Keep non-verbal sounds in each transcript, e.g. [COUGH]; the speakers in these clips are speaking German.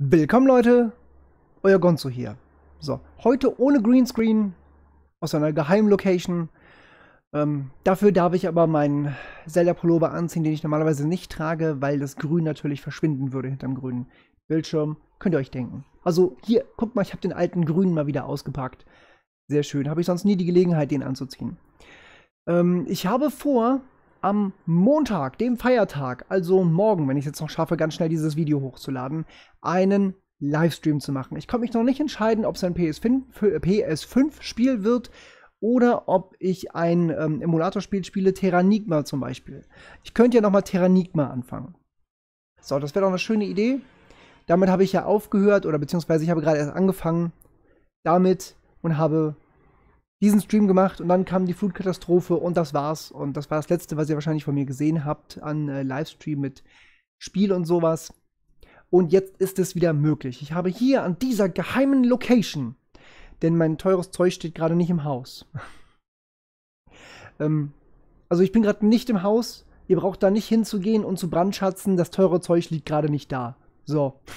Willkommen Leute, euer Gonzo hier. So, heute ohne Greenscreen aus einer geheimen Location. Ähm, dafür darf ich aber meinen Zelda-Pullover anziehen, den ich normalerweise nicht trage, weil das Grün natürlich verschwinden würde hinterm grünen Bildschirm. Könnt ihr euch denken. Also hier, guckt mal, ich habe den alten Grünen mal wieder ausgepackt. Sehr schön, habe ich sonst nie die Gelegenheit, den anzuziehen. Ähm, ich habe vor, am Montag, dem Feiertag, also morgen, wenn ich es jetzt noch schaffe, ganz schnell dieses Video hochzuladen, einen Livestream zu machen. Ich konnte mich noch nicht entscheiden, ob es ein PS5-Spiel wird oder ob ich ein ähm, Emulatorspiel spiele, Terranigma zum Beispiel. Ich könnte ja nochmal Terranigma anfangen. So, das wäre doch eine schöne Idee. Damit habe ich ja aufgehört oder beziehungsweise ich habe gerade erst angefangen damit und habe diesen Stream gemacht und dann kam die Flutkatastrophe und das war's. Und das war das letzte, was ihr wahrscheinlich von mir gesehen habt an äh, Livestream mit Spiel und sowas. Und jetzt ist es wieder möglich. Ich habe hier an dieser geheimen Location, denn mein teures Zeug steht gerade nicht im Haus. [LAUGHS] ähm, also ich bin gerade nicht im Haus. Ihr braucht da nicht hinzugehen und zu brandschatzen. Das teure Zeug liegt gerade nicht da. So. [LAUGHS]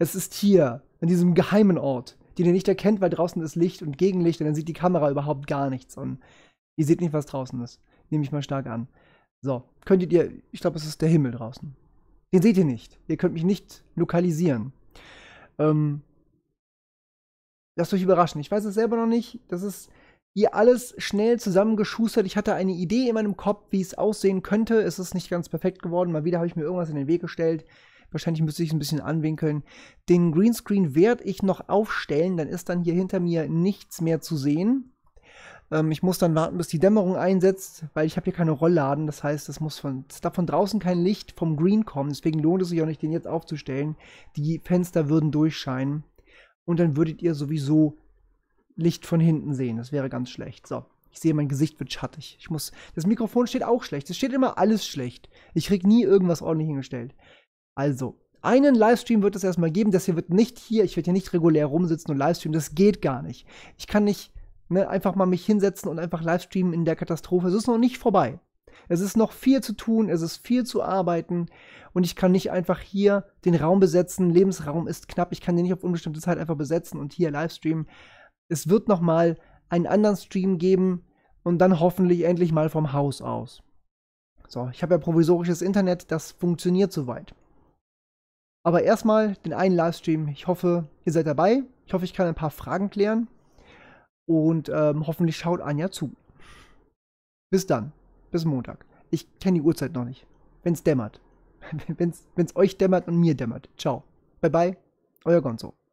Es ist hier, an diesem geheimen Ort den ihr nicht erkennt, weil draußen ist Licht und Gegenlicht und dann sieht die Kamera überhaupt gar nichts und ihr seht nicht, was draußen ist. Nehme ich mal stark an. So, könntet ihr, ich glaube, es ist der Himmel draußen. Den seht ihr nicht. Ihr könnt mich nicht lokalisieren. Ähm, lasst euch überraschen. Ich weiß es selber noch nicht. Das ist hier alles schnell zusammengeschustert. Ich hatte eine Idee in meinem Kopf, wie es aussehen könnte. Es ist nicht ganz perfekt geworden. Mal wieder habe ich mir irgendwas in den Weg gestellt. Wahrscheinlich müsste ich es ein bisschen anwinkeln. Den Greenscreen werde ich noch aufstellen, dann ist dann hier hinter mir nichts mehr zu sehen. Ähm, ich muss dann warten, bis die Dämmerung einsetzt, weil ich habe hier keine Rollladen. Das heißt, es, muss von, es darf von draußen kein Licht vom Green kommen. Deswegen lohnt es sich auch nicht, den jetzt aufzustellen. Die Fenster würden durchscheinen. Und dann würdet ihr sowieso Licht von hinten sehen. Das wäre ganz schlecht. So, ich sehe, mein Gesicht wird schattig. Ich muss. Das Mikrofon steht auch schlecht. Es steht immer alles schlecht. Ich krieg nie irgendwas ordentlich hingestellt. Also, einen Livestream wird es erstmal geben, das hier wird nicht hier, ich werde hier nicht regulär rumsitzen und Livestreamen, das geht gar nicht. Ich kann nicht ne, einfach mal mich hinsetzen und einfach Livestreamen in der Katastrophe. Es ist noch nicht vorbei. Es ist noch viel zu tun, es ist viel zu arbeiten und ich kann nicht einfach hier den Raum besetzen. Lebensraum ist knapp, ich kann den nicht auf unbestimmte Zeit einfach besetzen und hier Livestreamen. Es wird nochmal einen anderen Stream geben und dann hoffentlich endlich mal vom Haus aus. So, ich habe ja provisorisches Internet, das funktioniert soweit. Aber erstmal den einen Livestream. Ich hoffe, ihr seid dabei. Ich hoffe, ich kann ein paar Fragen klären. Und ähm, hoffentlich schaut Anja zu. Bis dann. Bis Montag. Ich kenne die Uhrzeit noch nicht. Wenn es dämmert. [LAUGHS] Wenn es euch dämmert und mir dämmert. Ciao. Bye bye. Euer Gonzo.